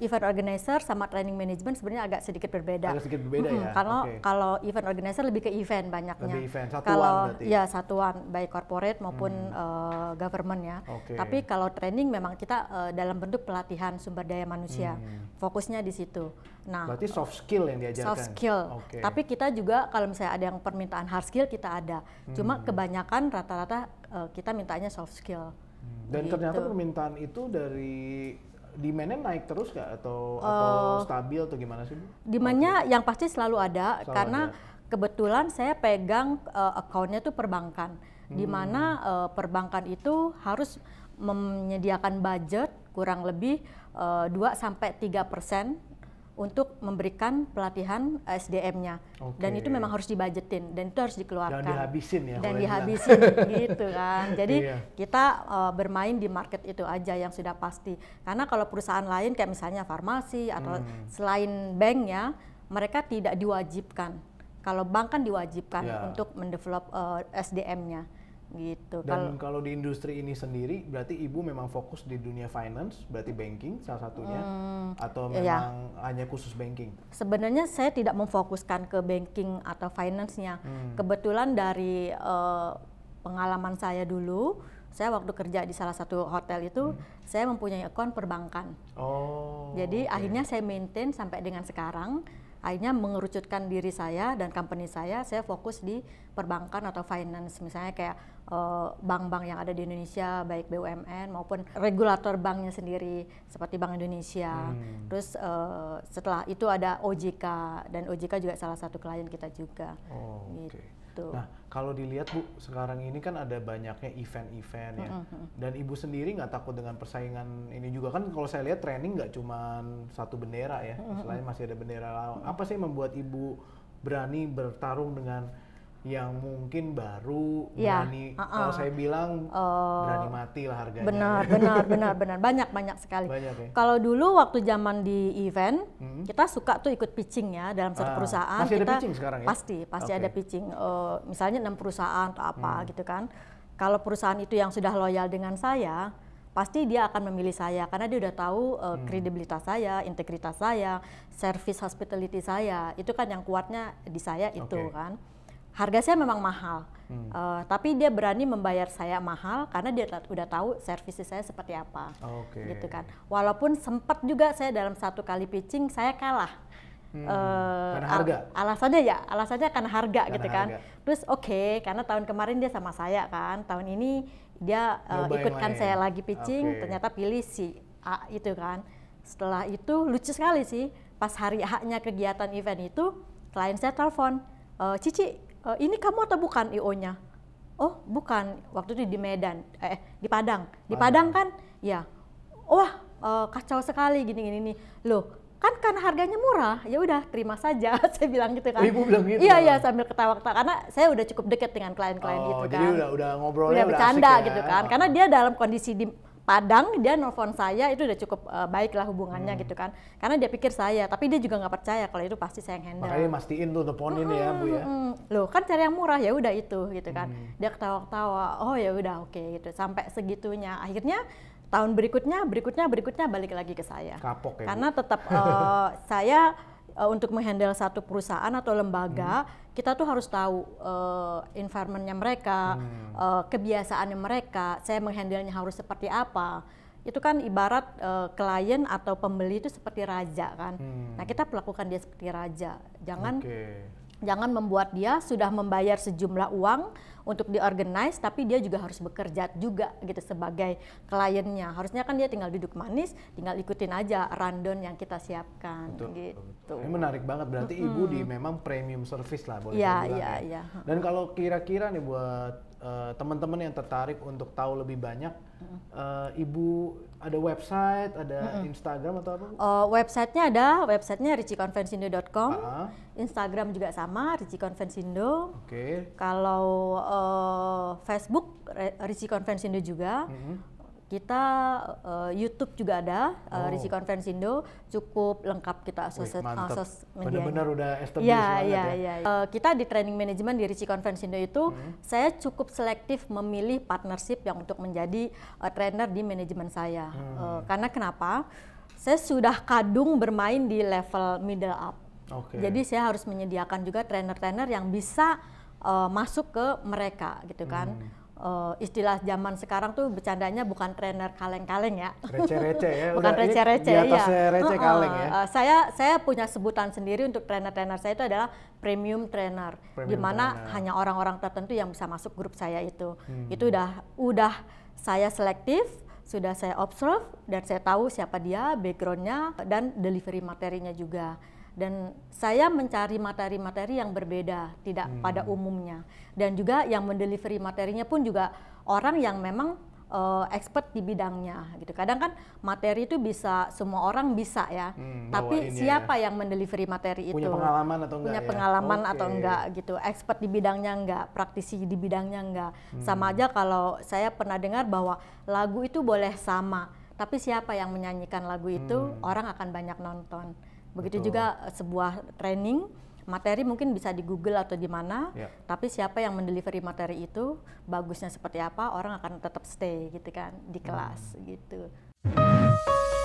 event organizer sama training management sebenarnya agak sedikit berbeda. Agak sedikit berbeda hmm, ya. Kalau okay. kalau event organizer lebih ke event banyaknya. Lebih event satuan kalau, berarti. Ya satuan baik corporate maupun hmm. uh, government ya. Okay. Tapi kalau training memang kita uh, dalam bentuk pelatihan sumber daya manusia. Hmm. Fokusnya di situ. Nah, berarti soft skill yang diajarkan. Soft skill. Okay. Tapi kita juga kalau misalnya ada yang permintaan hard skill kita ada. Cuma hmm. kebanyakan rata-rata uh, kita mintanya soft skill. Hmm. Dan gitu. ternyata permintaan itu dari demandnya naik terus nggak atau uh, atau eh, stabil atau gimana sih? Demandnya oh, yang pasti selalu ada selalu karena ada. kebetulan saya pegang uh, accountnya tuh perbankan, hmm. di mana uh, perbankan itu harus menyediakan budget kurang lebih dua sampai tiga persen untuk memberikan pelatihan eh, SDM-nya. Okay. Dan itu memang harus dibajetin dan itu harus dikeluarkan. Dan dihabisin ya. Dan kan. dihabisin gitu kan. Jadi iya. kita uh, bermain di market itu aja yang sudah pasti. Karena kalau perusahaan lain kayak misalnya farmasi atau hmm. selain bank ya, mereka tidak diwajibkan. Kalau bank kan diwajibkan yeah. untuk mendevelop uh, eh, SDM-nya gitu. Dan kalau di industri ini sendiri, berarti ibu memang fokus di dunia finance, berarti banking salah satunya, hmm, atau iya. memang iya. hanya khusus banking? Sebenarnya saya tidak memfokuskan ke banking atau finance-nya. Hmm. Kebetulan dari uh, pengalaman saya dulu, saya waktu kerja di salah satu hotel itu, hmm. saya mempunyai akun perbankan. Oh. Jadi okay. akhirnya saya maintain sampai dengan sekarang akhirnya mengerucutkan diri saya dan company saya saya fokus di perbankan atau finance misalnya kayak eh, bank-bank yang ada di Indonesia baik BUMN maupun regulator banknya sendiri seperti Bank Indonesia hmm. terus eh, setelah itu ada OJK dan OJK juga salah satu klien kita juga oh, gitu. Betul. Gitu. Nah, kalau dilihat Bu, sekarang ini kan ada banyaknya event-event ya. Mm -hmm. Dan Ibu sendiri nggak takut dengan persaingan ini juga kan kalau saya lihat training nggak cuma satu bendera ya. Mm -hmm. Selain masih ada bendera lawan. Apa sih yang membuat Ibu berani bertarung dengan yang mungkin baru ya, berani uh -uh. kalau saya bilang uh, berani mati lah harganya. Benar, benar, benar, benar. Banyak banyak sekali. Banyak, ya? Kalau dulu waktu zaman di event, hmm. kita suka tuh ikut pitching ya dalam satu ah, perusahaan. Masih kita, ada pitching sekarang ya? Pasti, pasti okay. ada pitching. Uh, misalnya enam perusahaan atau apa hmm. gitu kan. Kalau perusahaan itu yang sudah loyal dengan saya, pasti dia akan memilih saya karena dia udah tahu uh, hmm. kredibilitas saya, integritas saya, service hospitality saya. Itu kan yang kuatnya di saya itu okay. kan harga saya memang mahal, hmm. uh, tapi dia berani membayar saya mahal karena dia udah tahu servisi saya seperti apa, okay. gitu kan. Walaupun sempat juga saya dalam satu kali pitching saya kalah. Hmm. Uh, karena harga. Al alasannya ya, alasannya karena harga karena gitu kan. Terus oke, okay, karena tahun kemarin dia sama saya kan, tahun ini dia uh, ikutkan saya lagi pitching, okay. ternyata pilih si A itu kan. Setelah itu lucu sekali sih, pas hari haknya kegiatan event itu, klien saya telepon, e, Cici e, ini kamu atau bukan IO-nya? Oh, bukan. Waktu itu di Medan, eh, eh di Padang. Di Padang, kan? Ya. Wah, e, kacau sekali gini-gini nih. Loh, kan karena harganya murah ya udah terima saja saya bilang gitu kan ibu bilang gitu iya iya sambil ketawa-ketawa karena saya udah cukup deket dengan klien-klien oh, gitu kan jadi udah udah ngobrolnya udah bercanda ya. gitu kan karena dia dalam kondisi di Padang dia nelfon saya itu udah cukup uh, baik lah hubungannya hmm. gitu kan karena dia pikir saya tapi dia juga nggak percaya kalau itu pasti saya yang handle makanya mastiin tuh teleponin hmm, ya bu ya hmm. loh kan cari yang murah ya udah itu gitu kan hmm. dia ketawa-ketawa oh ya udah oke okay, gitu sampai segitunya akhirnya tahun berikutnya berikutnya berikutnya balik lagi ke saya kapok ya karena tetap uh, saya uh, untuk menghandle satu perusahaan atau lembaga, hmm. kita tuh harus tahu uh, environmentnya mereka, hmm. uh, kebiasaannya mereka, saya menghandlenya harus seperti apa. Itu kan ibarat uh, klien atau pembeli itu seperti raja kan. Nah, hmm. Nah kita perlakukan dia seperti raja, jangan okay. jangan membuat dia sudah membayar sejumlah uang untuk diorganize tapi dia juga harus bekerja juga gitu sebagai kliennya. Harusnya kan dia tinggal duduk manis, tinggal ikutin aja rundown yang kita siapkan betul, gitu. Betul. Ini menarik banget berarti -hmm. ibu di memang premium service lah boleh iya, iya, ya, bilang ya, ya. ya. Dan kalau kira-kira nih buat Eh, teman-teman yang tertarik untuk tahu lebih banyak, uh, ibu ada website, ada hmm Instagram atau apa? Uh, websitenya ada, websitenya richiconvensindo.com, uh-huh. Instagram juga sama richiconvensindo. Oke. Okay. Kalau uh, Facebook Richie juga. hmm kita uh, YouTube juga ada uh, oh. Risi Konvensindo cukup lengkap kita asosiasi asos media. Benar-benar udah established iya, iya, ya, banget ya. ya. ya. Uh, eh, kita di training management di Risi Konvensindo itu hmm. saya cukup selektif memilih partnership yang untuk menjadi uh, trainer di manajemen saya. Hmm. Uh, karena kenapa? Saya sudah kadung bermain di level middle up. Okay. Jadi saya harus menyediakan juga trainer-trainer yang bisa uh, masuk ke mereka gitu kan. Hmm uh, istilah zaman sekarang tuh bercandanya bukan trainer kaleng-kaleng ya. Receh-receh ya. bukan receh-receh ya. Di iya. atas receh kaleng ya. Uh, uh, saya saya punya sebutan sendiri untuk trainer-trainer saya itu adalah premium trainer. di mana hanya orang-orang tertentu yang bisa masuk grup saya itu. Hmm. Itu udah udah saya selektif, sudah saya observe dan saya tahu siapa dia, backgroundnya dan delivery materinya juga dan saya mencari materi-materi yang berbeda, tidak hmm. pada umumnya. Dan juga yang mendelivery materinya pun juga orang yang memang uh, expert di bidangnya gitu. Kadang kan materi itu bisa semua orang bisa ya. Hmm, tapi ya. siapa ya. yang mendelivery materi punya itu? Punya pengalaman atau enggak? Punya ya? pengalaman okay. atau enggak gitu. Expert di bidangnya enggak, praktisi di bidangnya enggak. Hmm. Sama aja kalau saya pernah dengar bahwa lagu itu boleh sama, tapi siapa yang menyanyikan lagu itu hmm. orang akan banyak nonton. Begitu Betul. juga sebuah training materi mungkin bisa di Google atau di mana, yeah. tapi siapa yang mendelivery materi itu bagusnya seperti apa, orang akan tetap stay gitu kan di hmm. kelas hmm. gitu.